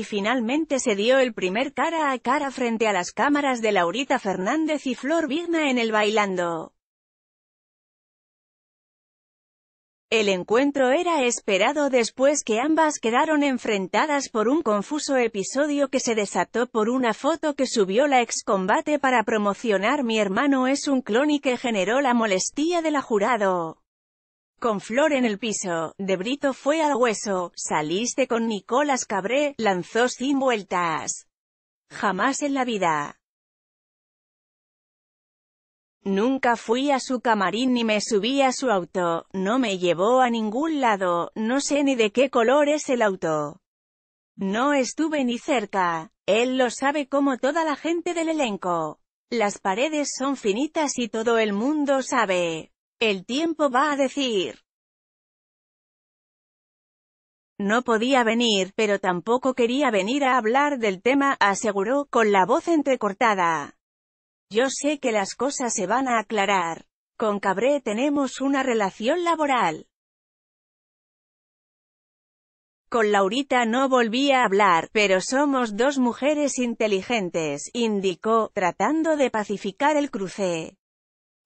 y finalmente se dio el primer cara a cara frente a las cámaras de Laurita Fernández y Flor Vigna en el Bailando. El encuentro era esperado después que ambas quedaron enfrentadas por un confuso episodio que se desató por una foto que subió la ex Combate para promocionar Mi hermano es un clon y que generó la molestia de la jurado. Con Flor en el piso, De Brito fue al hueso, saliste con Nicolás Cabré, lanzó sin vueltas. Jamás en la vida. Nunca fui a su camarín ni me subí a su auto, no me llevó a ningún lado, no sé ni de qué color es el auto. No estuve ni cerca, él lo sabe como toda la gente del elenco. Las paredes son finitas y todo el mundo sabe. El tiempo va a decir. No podía venir, pero tampoco quería venir a hablar del tema, aseguró, con la voz entrecortada. Yo sé que las cosas se van a aclarar. Con Cabré tenemos una relación laboral. Con Laurita no volví a hablar, pero somos dos mujeres inteligentes, indicó, tratando de pacificar el cruce.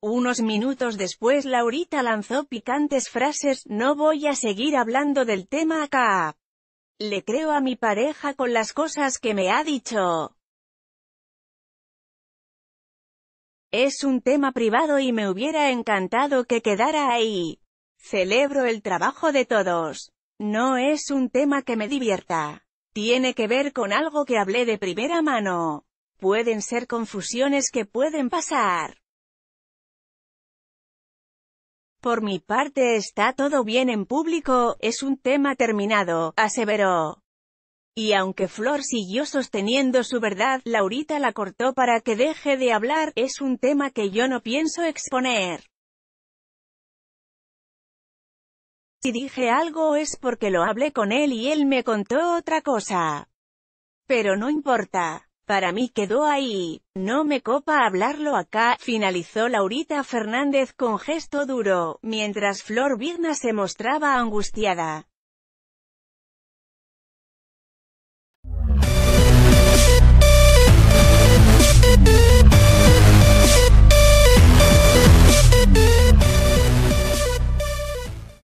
Unos minutos después Laurita lanzó picantes frases, no voy a seguir hablando del tema acá. Le creo a mi pareja con las cosas que me ha dicho. Es un tema privado y me hubiera encantado que quedara ahí. Celebro el trabajo de todos. No es un tema que me divierta. Tiene que ver con algo que hablé de primera mano. Pueden ser confusiones que pueden pasar. Por mi parte está todo bien en público, es un tema terminado, aseveró. Y aunque Flor siguió sosteniendo su verdad, Laurita la cortó para que deje de hablar, es un tema que yo no pienso exponer. Si dije algo es porque lo hablé con él y él me contó otra cosa. Pero no importa. Para mí quedó ahí, no me copa hablarlo acá, finalizó Laurita Fernández con gesto duro, mientras Flor Vigna se mostraba angustiada.